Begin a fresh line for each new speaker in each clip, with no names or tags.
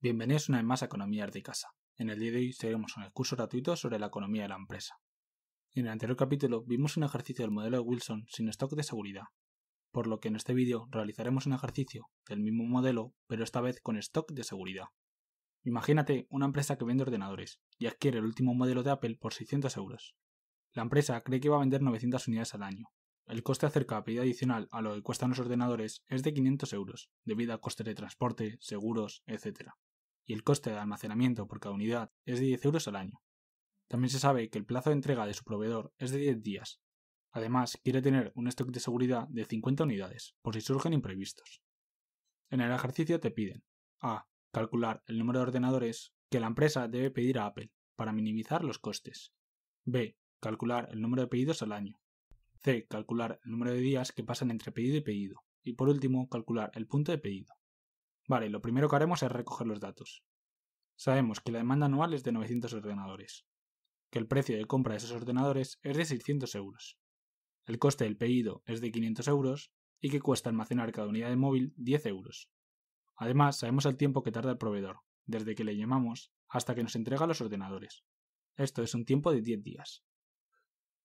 Bienvenidos una vez más a Economía de Casa. En el día de hoy seguiremos un curso gratuito sobre la economía de la empresa. En el anterior capítulo vimos un ejercicio del modelo de Wilson sin stock de seguridad, por lo que en este vídeo realizaremos un ejercicio del mismo modelo, pero esta vez con stock de seguridad. Imagínate una empresa que vende ordenadores y adquiere el último modelo de Apple por 600 euros. La empresa cree que va a vender 900 unidades al año. El coste acerca a pérdida adicional a lo que cuestan los ordenadores es de 500 euros, debido a costes de transporte, seguros, etc y el coste de almacenamiento por cada unidad es de 10 euros al año. También se sabe que el plazo de entrega de su proveedor es de 10 días. Además, quiere tener un stock de seguridad de 50 unidades, por si surgen imprevistos. En el ejercicio te piden a. Calcular el número de ordenadores que la empresa debe pedir a Apple para minimizar los costes. B. Calcular el número de pedidos al año. C. Calcular el número de días que pasan entre pedido y pedido. Y por último, calcular el punto de pedido. Vale, lo primero que haremos es recoger los datos. Sabemos que la demanda anual es de 900 ordenadores, que el precio de compra de esos ordenadores es de 600 euros, el coste del pedido es de 500 euros y que cuesta almacenar cada unidad de móvil 10 euros. Además, sabemos el tiempo que tarda el proveedor, desde que le llamamos hasta que nos entrega los ordenadores. Esto es un tiempo de 10 días.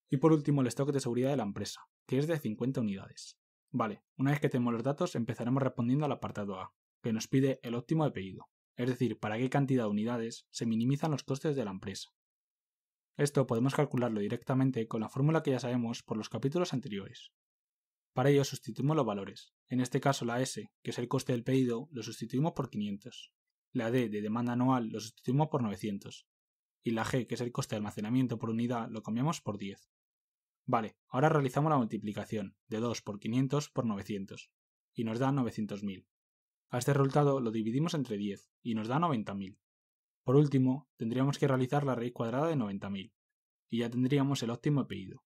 Y por último, el stock de seguridad de la empresa, que es de 50 unidades. Vale, una vez que tenemos los datos, empezaremos respondiendo al apartado A, que nos pide el óptimo de pedido, es decir, para qué cantidad de unidades se minimizan los costes de la empresa. Esto podemos calcularlo directamente con la fórmula que ya sabemos por los capítulos anteriores. Para ello sustituimos los valores, en este caso la S, que es el coste del pedido, lo sustituimos por 500, la D de demanda anual lo sustituimos por 900, y la G, que es el coste de almacenamiento por unidad, lo cambiamos por 10. Vale, ahora realizamos la multiplicación de 2 por 500 por 900, y nos da 900.000. A este resultado lo dividimos entre 10 y nos da 90.000. Por último, tendríamos que realizar la raíz cuadrada de 90.000, y ya tendríamos el óptimo pedido.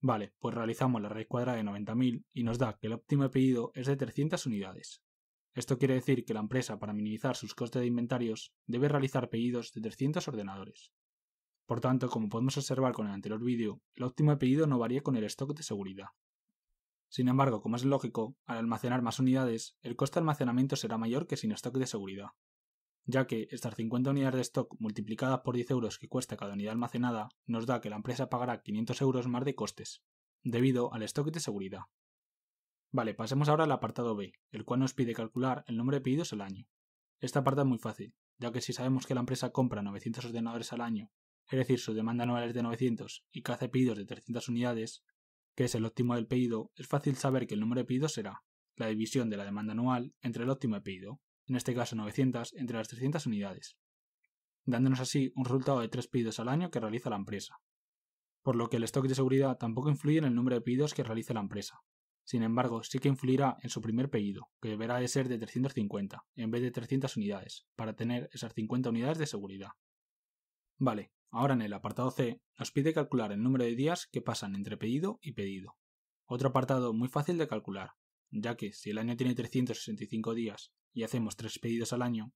Vale, pues realizamos la raíz cuadrada de 90.000 y nos da que el óptimo pedido es de 300 unidades. Esto quiere decir que la empresa, para minimizar sus costes de inventarios, debe realizar pedidos de 300 ordenadores. Por tanto, como podemos observar con el anterior vídeo, el óptimo pedido no varía con el stock de seguridad. Sin embargo, como es lógico, al almacenar más unidades, el coste de almacenamiento será mayor que sin stock de seguridad, ya que estas 50 unidades de stock multiplicadas por 10 euros que cuesta cada unidad almacenada nos da que la empresa pagará 500 euros más de costes, debido al stock de seguridad. Vale, pasemos ahora al apartado B, el cual nos pide calcular el número de pedidos al año. Esta parte es muy fácil, ya que si sabemos que la empresa compra 900 ordenadores al año, es decir, su demanda anual es de 900 y que hace pedidos de 300 unidades, que es el óptimo del pedido, es fácil saber que el número de pedidos será la división de la demanda anual entre el óptimo de pedido, en este caso 900 entre las 300 unidades, dándonos así un resultado de 3 pedidos al año que realiza la empresa. Por lo que el stock de seguridad tampoco influye en el número de pedidos que realiza la empresa. Sin embargo, sí que influirá en su primer pedido, que deberá de ser de 350 en vez de 300 unidades, para tener esas 50 unidades de seguridad. Vale, Ahora en el apartado C nos pide calcular el número de días que pasan entre pedido y pedido. Otro apartado muy fácil de calcular, ya que si el año tiene 365 días y hacemos 3 pedidos al año,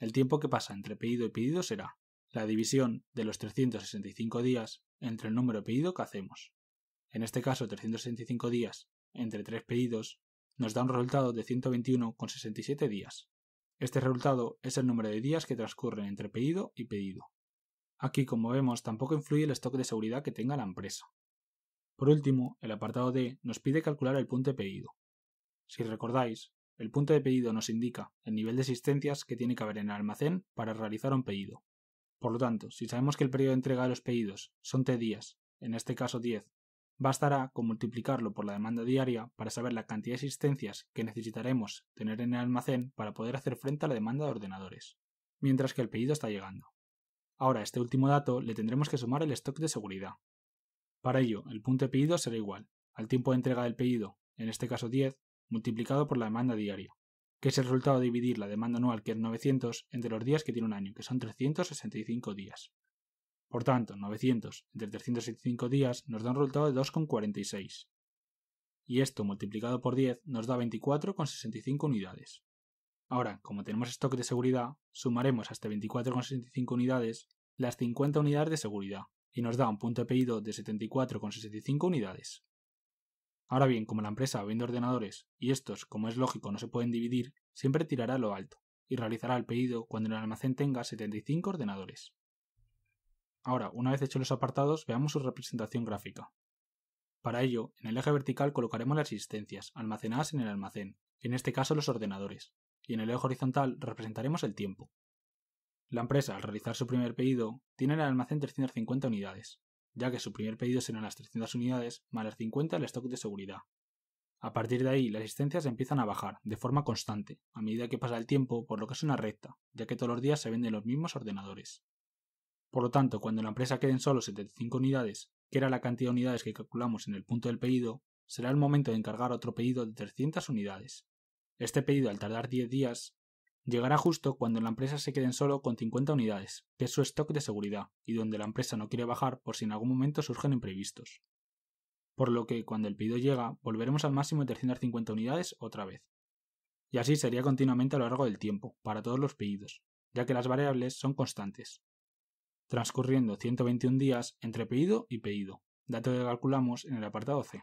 el tiempo que pasa entre pedido y pedido será la división de los 365 días entre el número de pedido que hacemos. En este caso 365 días entre 3 pedidos nos da un resultado de 121,67 días. Este resultado es el número de días que transcurren entre pedido y pedido. Aquí, como vemos, tampoco influye el stock de seguridad que tenga la empresa. Por último, el apartado D nos pide calcular el punto de pedido. Si recordáis, el punto de pedido nos indica el nivel de existencias que tiene que haber en el almacén para realizar un pedido. Por lo tanto, si sabemos que el periodo de entrega de los pedidos son T días, en este caso 10, bastará con multiplicarlo por la demanda diaria para saber la cantidad de existencias que necesitaremos tener en el almacén para poder hacer frente a la demanda de ordenadores, mientras que el pedido está llegando. Ahora, a este último dato le tendremos que sumar el stock de seguridad. Para ello, el punto de pedido será igual al tiempo de entrega del pedido, en este caso 10, multiplicado por la demanda diaria, que es el resultado de dividir la demanda anual, que es 900, entre los días que tiene un año, que son 365 días. Por tanto, 900 entre 365 días nos da un resultado de 2,46. Y esto multiplicado por 10 nos da 24,65 unidades. Ahora, como tenemos stock de seguridad, sumaremos hasta este 24,65 unidades las 50 unidades de seguridad, y nos da un punto de pedido de 74,65 unidades. Ahora bien, como la empresa vende ordenadores y estos, como es lógico, no se pueden dividir, siempre tirará lo alto y realizará el pedido cuando el almacén tenga 75 ordenadores. Ahora, una vez hechos los apartados, veamos su representación gráfica. Para ello, en el eje vertical colocaremos las existencias almacenadas en el almacén, en este caso los ordenadores, y en el eje horizontal representaremos el tiempo. La empresa, al realizar su primer pedido, tiene en el almacén 350 unidades, ya que su primer pedido serán las 300 unidades más las 50 del stock de seguridad. A partir de ahí, las existencias empiezan a bajar, de forma constante, a medida que pasa el tiempo, por lo que es una recta, ya que todos los días se venden los mismos ordenadores. Por lo tanto, cuando la empresa queden solo 75 unidades, que era la cantidad de unidades que calculamos en el punto del pedido, será el momento de encargar otro pedido de 300 unidades. Este pedido, al tardar 10 días, llegará justo cuando la empresa se en solo con 50 unidades, que es su stock de seguridad, y donde la empresa no quiere bajar por si en algún momento surgen imprevistos. Por lo que, cuando el pedido llega, volveremos al máximo de 350 unidades otra vez. Y así sería continuamente a lo largo del tiempo, para todos los pedidos, ya que las variables son constantes, transcurriendo 121 días entre pedido y pedido, dato que calculamos en el apartado C.